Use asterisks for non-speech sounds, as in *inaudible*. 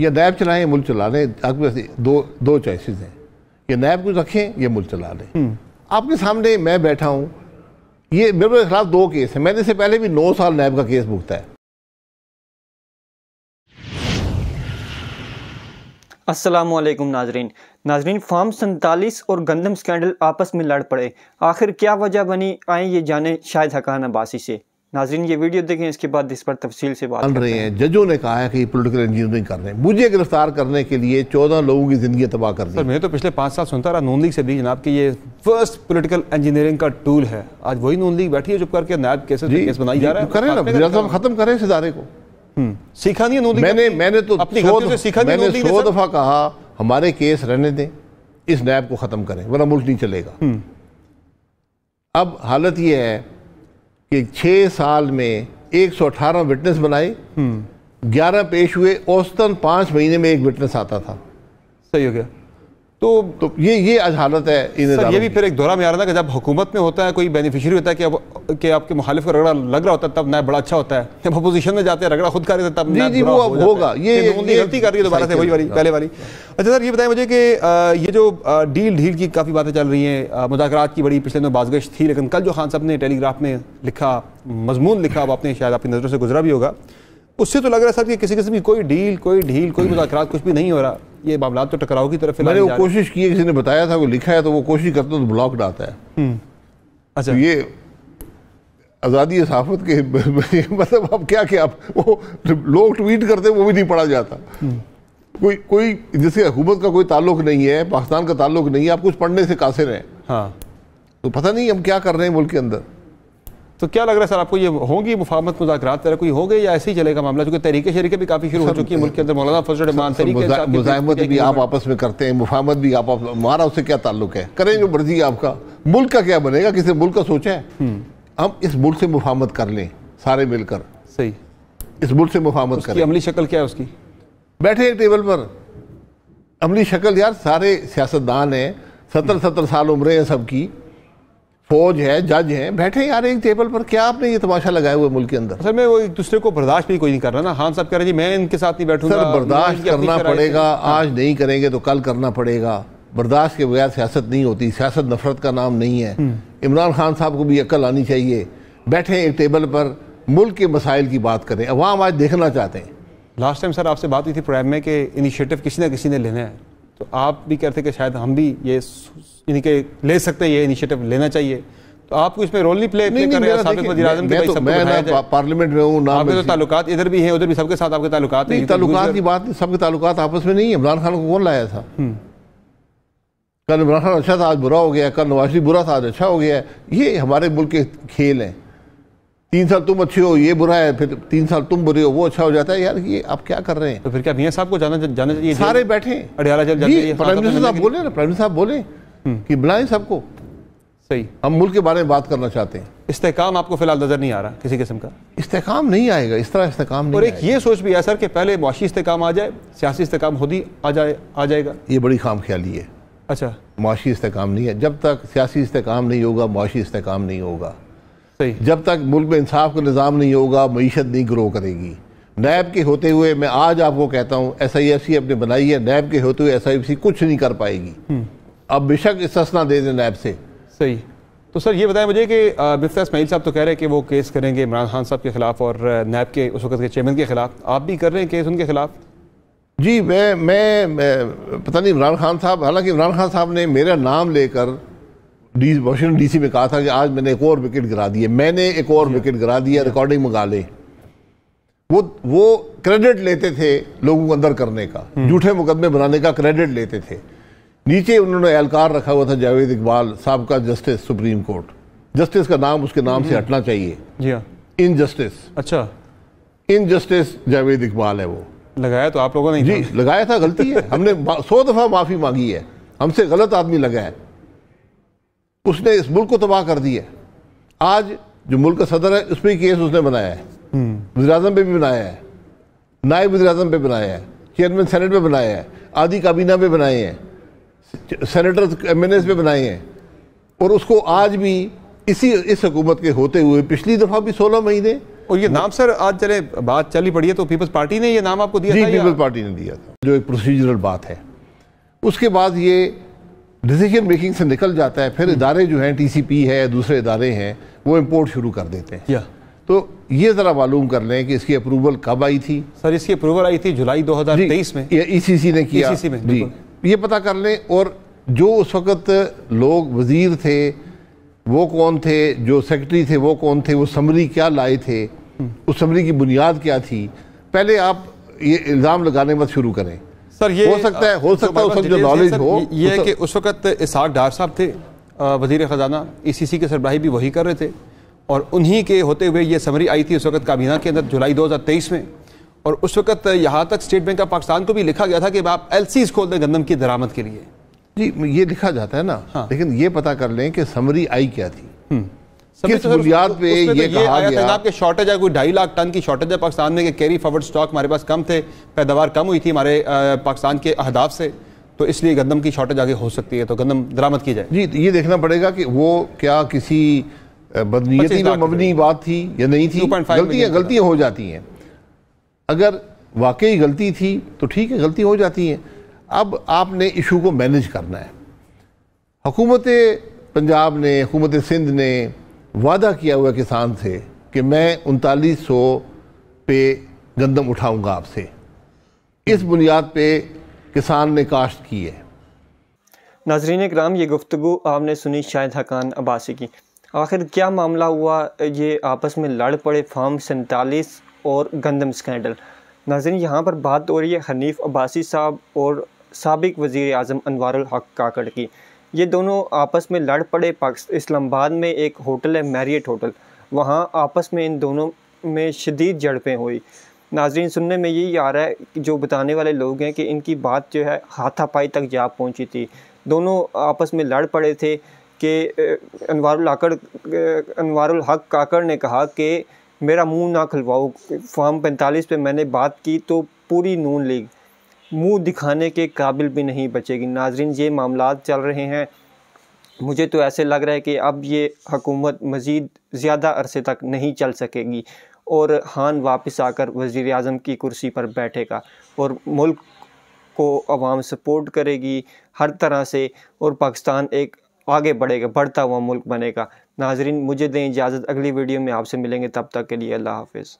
या नैब चलाएं या मुल्क चला लें आपके पास दो दो चॉइसेस हैं या नैब को रखें या मुल्क चला लें हम्म। आपके सामने मैं बैठा हूँ ये मेरे खिलाफ दो केस हैं मैंने इससे पहले भी नौ साल नैब का केस भुगता है असलम नाजरीन नाजरीन फार्म सैंतालीस और गंदम स्कैंडल आपस में लड़ पड़े आखिर क्या वजह बनी आए ये जाने शायद हकान अब्बासी से नाजरीन ये वीडियो देखें इसके बाद इस पर तफसील से बात रहे हैं जजों ने कहा है कि पोलिटिकल इंजीनियरिंग कर रहे हैं मुझे गिरफ्तार करने के लिए चौदह लोगों की जिंदगी तबाह कर दी मैं तो पिछले पाँच साल सुनता रहा नून लीग से भी जनाब की ये फर्स्ट पोलिटिकल इंजीनियरिंग का टूल है आज वही नून लीग बैठी है चुप करके नायब केसेस केस बनाई जा रहा है करें ना खत्म करें इस इदारे को हम्म, सीखा नहीं है मैंने मैंने तो अपनी से सीखा मैंने सौ दफ़ा कहा हमारे केस रहने दें इस नायब को ख़त्म करें वरना मुल्क नहीं चलेगा हम्म। अब हालत यह है कि छः साल में 118 विटनेस बनाए हम्म। ग्यारह पेश हुए औसतन पाँच महीने में एक विटनेस आता था सही हो गया तो तो ये ये हालत है इन सर ये भी फिर एक दौरा में आ रहा था कि जब हुकूमत में होता है कोई बेनिफिशरी होता है कि अब कि आपके मुखालिफ का रगड़ा लग रहा होता है तब नया बड़ा अच्छा होता है जब अपोजिशन में जाते हैं रगड़ा खुद कर तब जी जी वो अब होगा ये गलती कर रही है दोबारा से वही वाली पहले वाली अच्छा सर ये बताएं मुझे कि ये जो डील ढील की काफ़ी बातें चल रही हैं मुजाकर की बड़ी पिछले दिनों बाजगश थी लेकिन कल जो खान साहब ने टेलीग्राफ में लिखा मजमून लिखा अब आपने शायद आपकी नज़रों से गुजरा भी होगा उससे तो लग रहा है सर कि किसी किस्म की कोई डील कोई ढील कोई मुजाकर कुछ भी नहीं हो रहा ये मामला तो टकराव की तरफ मैंने वो कोशिश की है किसी ने बताया था वो लिखा है तो वो कोशिश करता तो ब्लॉक डालता है हम्म। अच्छा तो ये आज़ादी सहाफत के *laughs* मतलब आप क्या क्या आप वो लोग ट्वीट करते वो भी नहीं पढ़ा जाता हम्म। कोई कोई जिससे हुकूमत का कोई ताल्लुक नहीं है पाकिस्तान का ताल्लुक नहीं है आप कुछ पढ़ने से कासिर हैं हाँ तो पता नहीं हम क्या कर रहे हैं मुल्क के अंदर तो क्या लग रहा है सर आपको ये होंगी मुफामत मुजाकरात तरह कोई हो गई या ऐसे ही चलेगा मामला चूंकि तरीके शरीके भी काफ़ी शुरू हो चुकी है मुल्क के अंदर मौलाना फजल रहमान तरीके मुजामत भी आप आपस में करते हैं मुफामत भी आप हमारा उससे क्या ताल्लुक है करें जो मर्जी आपका मुल्क का क्या बनेगा किसी मुल्क का सोचा है हम्म। हम इस मुल्क से मुफामत कर लें सारे मिलकर सही इस मुल्क से मुफामत करें अमली शक्ल क्या है उसकी बैठे हैं टेबल पर अमली शक्ल यार सारे सियासतदान हैं सत्तर सत्तर साल उम्रें हैं सबकी પોજ હે જજ હે બેઠે યાર એક ટેબલ પર ક્યા આપને યે તમાશા લગાય હુએ મુલક કે અંદર સર મે વો એક દુસરે કો برداشت ભી કોઈ ન કરના ના ખાન સાબ કહે રહે હે જી મેં ઇન કે સાથ ન બેઠુંગા sir برداشت karna padega aaj nahi karenge to kal karna padega برداشت કે બગિયાર સિયાસત નહીં હોતી સિયાસત નફરત કા નામ નહીં હે ઇમરાન ખાન સાબ કો ભી અકલ આની ચાહીએ બેઠે એક ટેબલ પર મુલક કે મસાઈલ કી બાત કરે અવામ આજ દેખના ચાહતે હે લાસ્ટ ટાઈમ સર આપસે બાત ઉતી થી પ્રાઈમ મે કે ઇનિશિયેટિવ કિસી ન કિસી ને લેના હે तो आप भी कहते कि शायद हम भी ये इनके ले सकते हैं ये इनिशिएटिव लेना चाहिए तो आपको इसमें रोल नहीं प्ले नहीं, प्ले नहीं, कर रहे वजीर तो, मैं पार्लियामेंट में हूँ आपके तो ताल्लुकात इधर भी हैं उधर भी सबके साथ आपके ताल्लुक नहीं ताल्लुकात की बात नहीं सबके ताल्लुकात आपस में नहीं है इमरान खान को कौन लाया था हम्म। कल इमरान खान अच्छा था आज बुरा हो गया कल नवाज बुरा था आज अच्छा हो गया ये हमारे मुल्क के खेल हैं तीन साल तुम अच्छी हो ये बुरा है फिर तीन साल तुम बुरे हो वो अच्छा हो जाता है यार ये आप क्या कर रहे हैं तो फिर क्या मियाँ साहब को जाना जाना चाहिए सारे बैठे अडियाला जल जाए प्राइम मिनिस्टर साहब बोले ना प्राइम मिनिस्टर साहब बोले हम्म। कि बुलाएं सबको सही हम मुल्क के बारे में बात करना चाहते हैं इस्तेकाम आपको फिलहाल नजर नहीं आ रहा किसी किस्म का इस्तेकाम नहीं आएगा इस तरह इस्तेकाम नहीं और एक ये सोच भी है सर कि पहले मुआशी इस्तेकाम आ जाए सियासी इस्तेकाम खुद ही आ जाए आ जाएगा ये बड़ी खाम ख्याली है अच्छा मुआशी इस्तेकाम नहीं है जब तक सियासी इस्तेकाम नहीं होगा मुआशी इस्तेकाम नहीं होगा जब तक मुल्क में इंसाफ का निज़ाम नहीं होगा मीशत नहीं ग्रो करेगी नैब के होते हुए मैं आज आपको कहता हूँ एस आई एफ सी अपने बनाई है नैब के होते हुए एस आई एफ सी कुछ नहीं कर पाएगी हम्म। अब बेशक इस्तना दे दें नैब से सही तो सर ये बताएं मुझे कि मिफ्ता इसमाइल साहब तो कह रहे हैं कि वो केस करेंगे इमरान खान साहब के ख़िलाफ़ और नैब के उस वक्त के चेयरमैन के ख़िलाफ़ आप भी कर रहे हैं केस उनके ख़िलाफ़ जी मैं मैं, मैं पता नहीं इमरान खान साहब हालांकि इमरान खान साहब ने मेरा नाम लेकर डी वाशिंगटन डीसी में कहा था कि आज मैंने एक और विकेट गिरा दी है मैंने एक और विकेट गिरा दिया रिकॉर्डिंग मंगा ले वो वो क्रेडिट लेते थे लोगों को अंदर करने का hmm. झूठे मुकदमे बनाने का क्रेडिट लेते थे नीचे उन्होंने एहलकार रखा हुआ था जावेद इकबाल साहब का जस्टिस सुप्रीम कोर्ट जस्टिस का नाम उसके नाम से hmm. हटना चाहिए इन जस्टिस हाँ। अच्छा इन जस्टिस जावेद इकबाल है वो लगाया तो आप लोगों ने जी लगाया था गलती है हमने सौ दफा माफी मांगी है हमसे गलत आदमी लगा है उसने इस मुल्क को तबाह कर दिया आज जो मुल्क का सदर है उस पर केस उसने बनाया है वजी अजम पर भी बनाया है नायब वजी अजम पर बनाया है चेयरमैन सेनेट पर बनाया है आदि काबीना पर बनाए हैं सेनेटर एम एन एस पे बनाए हैं और उसको आज भी इसी इस हुकूमत के होते हुए पिछली दफ़ा भी सोलह महीने और ये नाम सर आज चले बात चली पड़ी है तो पीपल्स पार्टी ने ये नाम आपको दिया जी पीपल्स पार्टी ने दिया था जो एक प्रोसीजरल बात है उसके बाद ये डिसीजन मेकिंग से निकल जाता है फिर हम्म। इदारे जो हैं टीसीपी है दूसरे इदारे हैं वो इम्पोर्ट शुरू कर देते हैं या तो ये ज़रा मालूम कर लें कि इसकी अप्रूवल कब आई थी सर इसकी अप्रूवल आई थी जुलाई 2023 में ये ईसीसी e ने किया ECC में जी ये पता कर लें और जो उस वक्त लोग वजीर थे वो कौन थे जो सेक्रेटरी थे वो कौन थे वो समरी क्या लाए थे हम्म। उस समरी की बुनियाद क्या थी पहले आप ये इल्ज़ाम लगाने मत शुरू करें सर ये हो सकता है हो सकता है जो नॉलेज हो ये तो कि उस वक्त इसहाक डार साहब थे वजीर ख़जाना सी e के सरबराही भी वही कर रहे थे और उन्हीं के होते हुए ये समरी आई थी उस वक्त काबीना के अंदर जुलाई 2023 में और उस वक्त यहाँ तक स्टेट बैंक ऑफ पाकिस्तान को भी लिखा गया था कि आप एल खोल दें गंदम की दरामद के लिए जी ये लिखा जाता है ना हाँ। लेकिन ये पता कर लें कि समरी आई क्या थी हम्म। किस बुनियाद पे तो ये, कहा गया आपके शॉर्टेज है कोई ढाई लाख टन की शॉर्टेज है पाकिस्तान में कि कैरी फॉरवर्ड स्टॉक हमारे पास कम थे पैदावार कम हुई थी हमारे पाकिस्तान के अहदाफ से तो इसलिए गंदम की शॉर्टेज आगे हो सकती है तो गंदम दरामद की जाए जी तो ये देखना पड़ेगा कि वो क्या किसी बदनीयती में मबनी बात थी या नहीं थी गलतियाँ गलतियाँ हो जाती हैं अगर वाकई गलती थी तो ठीक है गलती हो जाती हैं अब आपने इशू को मैनेज करना है हुकूमत पंजाब ने हुकूमत सिंध ने वादा किया हुआ किसान से कि मैं उनतालीस सौ पे गंदम उठाऊंगा आपसे इस बुनियाद पे किसान ने काश्त की है नाजरीन कराम ये गुफ्तु आपने सुनी शाहिद हकान अब्बासी की आखिर क्या मामला हुआ ये आपस में लड़ पड़े फार्म सैतालीस और गंदम स्कैंडल नाजरीन यहाँ पर बात हो रही है हनीफ अब्बासी साहब और सबक वज़ी अजम अनवारुल हक काकड़ की ये दोनों आपस में लड़ पड़े इस्लामाबाद में एक होटल है मैरियट होटल वहाँ आपस में इन दोनों में शदीद झड़पें हुई नाजरीन सुनने में यही आ रहा है जो बताने वाले लोग हैं कि इनकी बात जो है हाथापाई तक जा पहुँची थी दोनों आपस में लड़ पड़े थे कि अनवारुल आकड़ हक काकड़ ने कहा कि मेरा मुंह ना खुलवाओ फॉर्म पैंतालीस पे मैंने बात की तो पूरी नून लीग मुंह दिखाने के काबिल भी नहीं बचेगी नाजरीन ये मामला चल रहे हैं मुझे तो ऐसे लग रहा है कि अब ये हकूमत मज़ीद ज़्यादा अरसे तक नहीं चल सकेगी और हान वापस आकर वज़ी अजम की कुर्सी पर बैठेगा और मुल्क को आवाम सपोर्ट करेगी हर तरह से और पाकिस्तान एक आगे बढ़ेगा बढ़ता हुआ मुल्क बनेगा नाजरीन मुझे दें इजाज़त अगली वीडियो में आपसे मिलेंगे तब तक के लिए अल्लाह हाफिज़